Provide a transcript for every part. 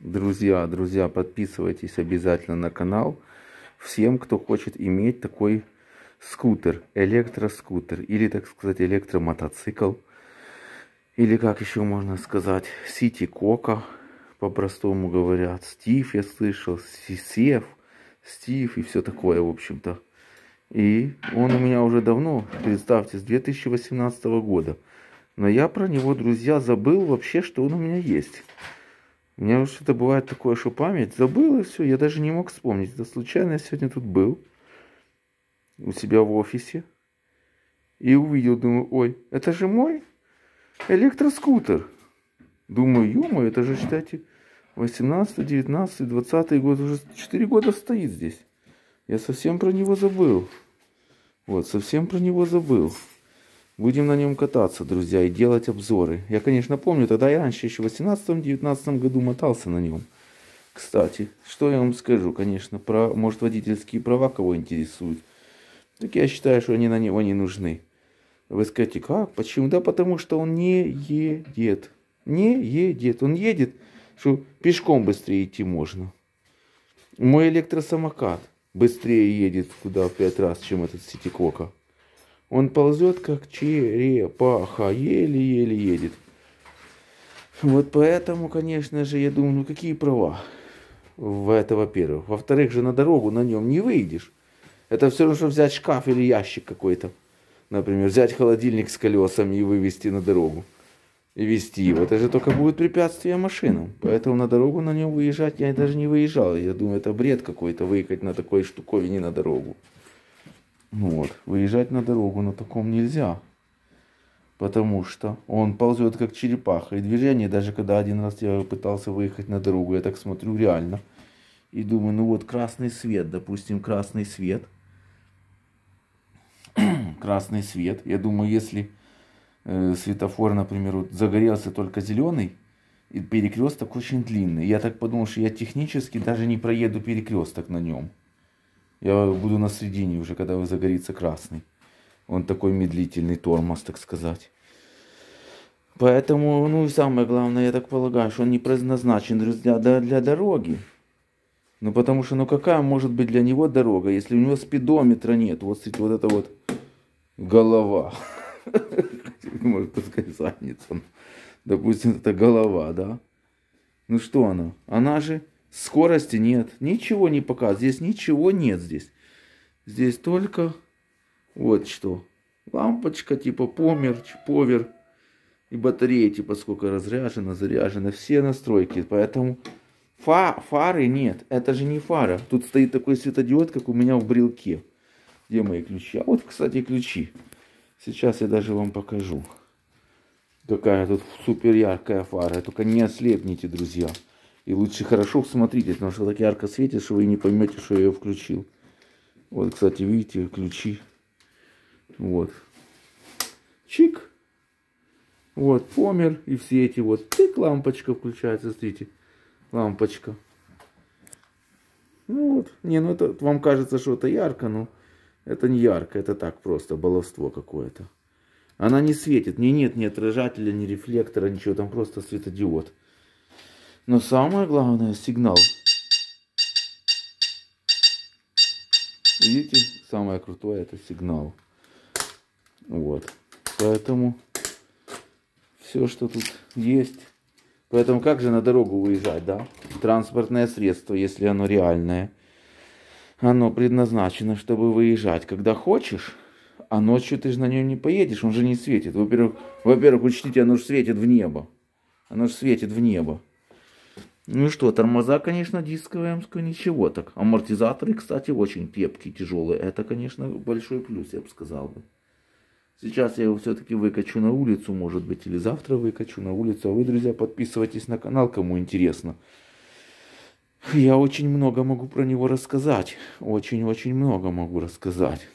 Друзья, друзья, подписывайтесь обязательно на канал. Всем, кто хочет иметь такой скутер, электроскутер или, так сказать, электромотоцикл. Или, как еще можно сказать, Сити Кока, по-простому говорят. Стив, я слышал, сисев, Стив и все такое, в общем-то. И он у меня уже давно, представьте, с 2018 года. Но я про него, друзья, забыл вообще, что он у меня есть. У меня что-то бывает такое, что память забыла все, я даже не мог вспомнить. Это случайно я сегодня тут был у себя в офисе и увидел, думаю, ой, это же мой электроскутер. Думаю, ё это же, считайте, 18, 19, 20 год, уже 4 года стоит здесь. Я совсем про него забыл. Вот, совсем про него забыл. Будем на нем кататься, друзья, и делать обзоры. Я, конечно, помню, тогда я раньше, еще в 18-19 году мотался на нем. Кстати, что я вам скажу, конечно, про, может водительские права кого интересуют. Так я считаю, что они на него не нужны. Вы скажете, как? Почему? Да потому что он не едет. Не едет. Он едет, что пешком быстрее идти можно. Мой электросамокат быстрее едет куда в пять раз, чем этот Ситикока. Он ползет, как черепаха, еле-еле едет. Вот поэтому, конечно же, я думаю, ну какие права? В это, во-первых. Во-вторых же, на дорогу на нем не выйдешь. Это все равно, что взять шкаф или ящик какой-то. Например, взять холодильник с колесами и вывести на дорогу. И вести его. Это же только будет препятствие машинам. Поэтому на дорогу на нем выезжать я даже не выезжал. Я думаю, это бред какой-то выехать на такой штуковине на дорогу. Вот. Выезжать на дорогу на таком нельзя. Потому что он ползет как черепаха. И движение, даже когда один раз я пытался выехать на дорогу, я так смотрю реально. И думаю, ну вот красный свет, допустим, красный свет. красный свет. Я думаю, если э, светофор, например, вот загорелся только зеленый, и перекресток очень длинный. Я так подумал, что я технически даже не проеду перекресток на нем. Я буду на середине уже, когда загорится красный. Он такой медлительный тормоз, так сказать. Поэтому, ну и самое главное, я так полагаю, что он не предназначен для, для дороги. Ну потому что, ну какая может быть для него дорога, если у него спидометра нет? Вот, кстати, вот это вот голова. Может, пускай задница. Допустим, это голова, да? Ну что она? Она же Скорости нет, ничего не показывает. Здесь ничего нет здесь. Здесь только вот что. Лампочка типа помер, повер. И батарея типа сколько разряжена, заряжена. Все настройки. Поэтому фа фары нет. Это же не фара. Тут стоит такой светодиод, как у меня в брелке. Где мои ключи? А вот, кстати, ключи. Сейчас я даже вам покажу. Какая тут супер яркая фара. Только не ослепните, друзья. И лучше хорошо смотрите, потому что так ярко светит, что вы не поймете, что я ее включил. Вот, кстати, видите, ключи. Вот. Чик. Вот, помер. И все эти вот. Тык, лампочка включается, смотрите. Лампочка. Ну вот. Не, ну это вам кажется, что это ярко, но это не ярко. Это так просто, баловство какое-то. Она не светит. Не нет ни отражателя, ни рефлектора, ничего. Там просто светодиод. Но самое главное сигнал. Видите, самое крутое это сигнал. Вот. Поэтому все, что тут есть. Поэтому как же на дорогу выезжать, да? Транспортное средство, если оно реальное. Оно предназначено, чтобы выезжать, когда хочешь. А ночью ты же на нем не поедешь, он же не светит. Во-первых, во-первых, учтите, оно же светит в небо. Оно же светит в небо. Ну и что, тормоза, конечно, дисковые, я вам ничего так. Амортизаторы, кстати, очень тепкие, тяжелые. Это, конечно, большой плюс, я бы сказал бы. Сейчас я его все-таки выкачу на улицу, может быть, или завтра выкачу на улицу. А вы, друзья, подписывайтесь на канал, кому интересно. Я очень много могу про него рассказать. Очень-очень много могу рассказать.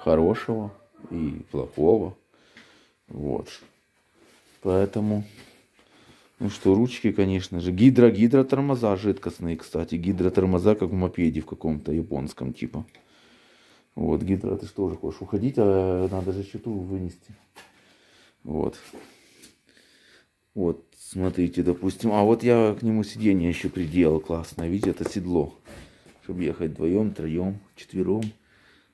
Хорошего и плохого. Вот. Поэтому... Ну что, ручки, конечно же. Гидро, гидро тормоза жидкостные, кстати. Гидро тормоза, как в мопеде в каком-то японском, типа. Вот, гидро, ты что же хочешь уходить, а надо же счету вынести. Вот. Вот, смотрите, допустим. А вот я к нему сиденье еще приделал классно. Видите, это седло. Чтобы ехать вдвоем, троем, четвером.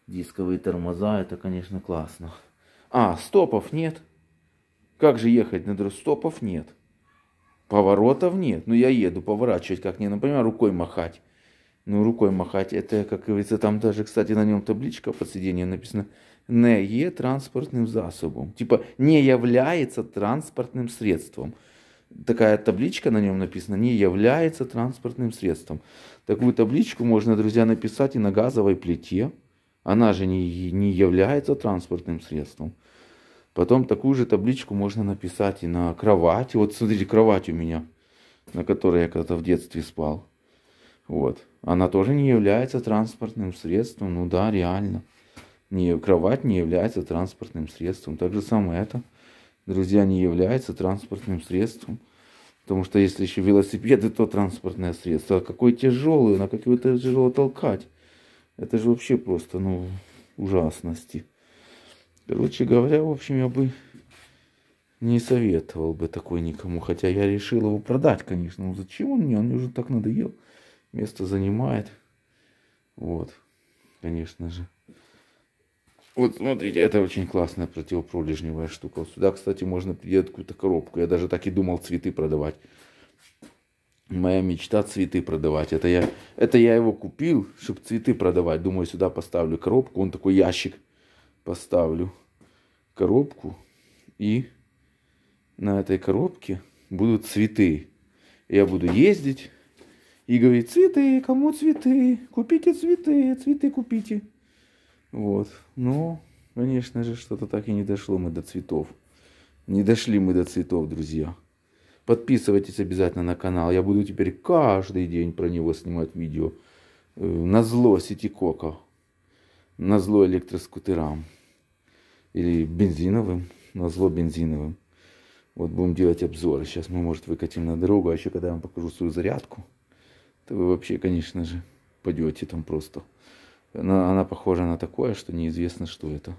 Дисковые тормоза, это, конечно, классно. А, стопов нет. Как же ехать на стопов нет. Поворотов нет. Ну, я еду поворачивать, как не, например, рукой махать. Ну, рукой махать, это, как говорится, там даже, кстати, на нем табличка под сиденьем написано «не е транспортным засобом». Типа «не является транспортным средством». Такая табличка на нем написана «не является транспортным средством». Такую табличку можно, друзья, написать и на газовой плите. Она же не, не является транспортным средством. Потом такую же табличку можно написать и на кровати. Вот смотрите, кровать у меня, на которой я когда-то в детстве спал. Вот. Она тоже не является транспортным средством. Ну да, реально. Не, кровать не является транспортным средством. Так же самое это, друзья, не является транспортным средством. Потому что если еще велосипеды, то транспортное средство. А какой тяжелый, на как его тяжело толкать. Это же вообще просто, ну, ужасности. Короче говоря, в общем, я бы не советовал бы такой никому. Хотя я решил его продать, конечно. Ну зачем он мне? Он мне уже так надоел. Место занимает. Вот. Конечно же. Вот смотрите, это очень классная противопролежневая штука. Сюда, кстати, можно приделать какую-то коробку. Я даже так и думал цветы продавать. Моя мечта цветы продавать. Это я, это я его купил, чтобы цветы продавать. Думаю, сюда поставлю коробку. Он такой ящик поставлю коробку, и на этой коробке будут цветы. Я буду ездить и говорить, цветы, кому цветы? Купите цветы, цветы купите. Вот. Но, ну, конечно же, что-то так и не дошло мы до цветов. Не дошли мы до цветов, друзья. Подписывайтесь обязательно на канал. Я буду теперь каждый день про него снимать видео. Э, на зло Сити Кока. На зло электроскутерам или бензиновым, назло бензиновым. Вот будем делать обзоры. Сейчас мы, может, выкатим на дорогу, а еще когда я вам покажу свою зарядку, то вы вообще, конечно же, падете там просто. Она, она похожа на такое, что неизвестно, что это.